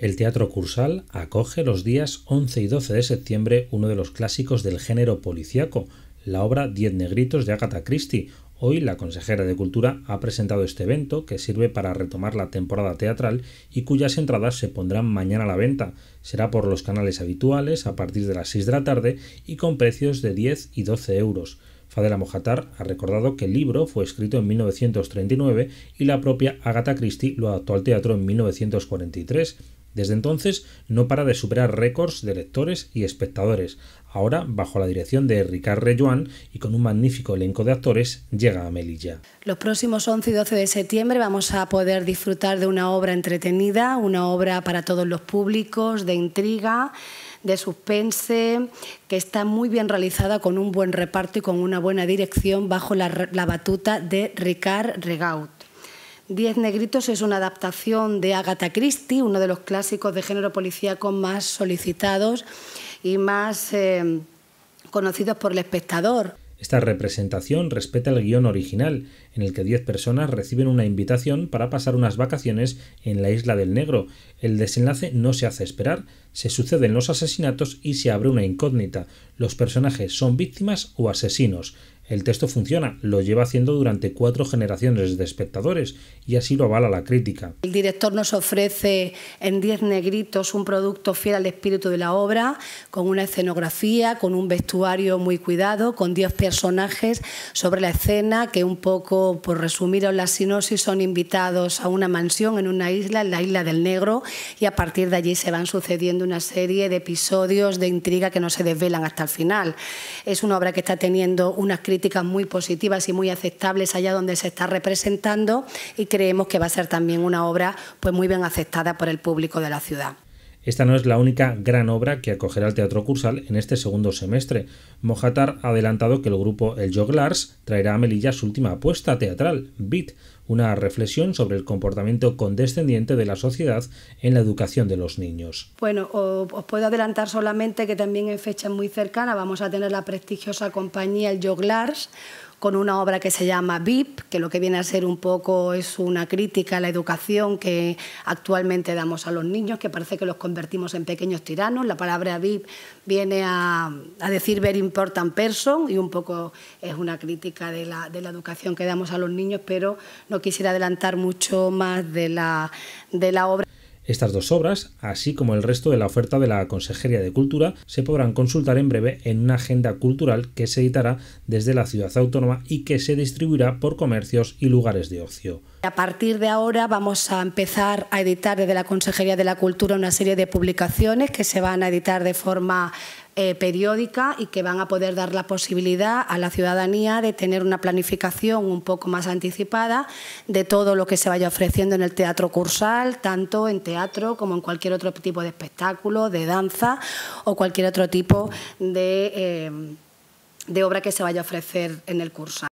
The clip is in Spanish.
El Teatro Cursal acoge los días 11 y 12 de septiembre uno de los clásicos del género policíaco, la obra Diez Negritos de Agatha Christie. Hoy la consejera de Cultura ha presentado este evento que sirve para retomar la temporada teatral y cuyas entradas se pondrán mañana a la venta. Será por los canales habituales a partir de las 6 de la tarde y con precios de 10 y 12 euros. Fadela Mojatar ha recordado que el libro fue escrito en 1939 y la propia Agatha Christie lo adaptó al teatro en 1943 desde entonces no para de superar récords de lectores y espectadores. Ahora, bajo la dirección de Ricard Reyoan y con un magnífico elenco de actores, llega a Melilla. Los próximos 11 y 12 de septiembre vamos a poder disfrutar de una obra entretenida, una obra para todos los públicos, de intriga, de suspense, que está muy bien realizada con un buen reparto y con una buena dirección bajo la, la batuta de Ricard Regaut. Diez Negritos es una adaptación de Agatha Christie, uno de los clásicos de género policíaco más solicitados y más eh, conocidos por el espectador. Esta representación respeta el guión original, en el que diez personas reciben una invitación para pasar unas vacaciones en la isla del Negro. El desenlace no se hace esperar, se suceden los asesinatos y se abre una incógnita. Los personajes son víctimas o asesinos. El texto funciona, lo lleva haciendo durante cuatro generaciones de espectadores y así lo avala la crítica. El director nos ofrece en diez negritos un producto fiel al espíritu de la obra, con una escenografía, con un vestuario muy cuidado, con diez personajes sobre la escena que un poco, por resumir resumiros la sinopsis, son invitados a una mansión en una isla, en la isla del Negro, y a partir de allí se van sucediendo una serie de episodios de intriga que no se desvelan hasta el final. Es una obra que está teniendo una críticas muy positivas y muy aceptables allá donde se está representando y creemos que va a ser también una obra pues muy bien aceptada por el público de la ciudad. Esta no es la única gran obra que acogerá el Teatro Cursal en este segundo semestre. Mojatar ha adelantado que el grupo El Joglars traerá a Melilla su última apuesta teatral, BIT, una reflexión sobre el comportamiento condescendiente de la sociedad en la educación de los niños. Bueno, os puedo adelantar solamente que también en fecha muy cercana vamos a tener la prestigiosa compañía El Joglars, con una obra que se llama VIP, que lo que viene a ser un poco es una crítica a la educación que actualmente damos a los niños, que parece que los convertimos en pequeños tiranos. La palabra VIP viene a, decir very important person y un poco es una crítica de la, de la, educación que damos a los niños, pero no quisiera adelantar mucho más de la, de la obra. Estas dos obras, así como el resto de la oferta de la Consejería de Cultura, se podrán consultar en breve en una agenda cultural que se editará desde la ciudad autónoma y que se distribuirá por comercios y lugares de ocio. A partir de ahora vamos a empezar a editar desde la Consejería de la Cultura una serie de publicaciones que se van a editar de forma eh, periódica y que van a poder dar la posibilidad a la ciudadanía de tener una planificación un poco más anticipada de todo lo que se vaya ofreciendo en el teatro cursal, tanto en teatro como en cualquier otro tipo de espectáculo, de danza o cualquier otro tipo de, eh, de obra que se vaya a ofrecer en el cursal.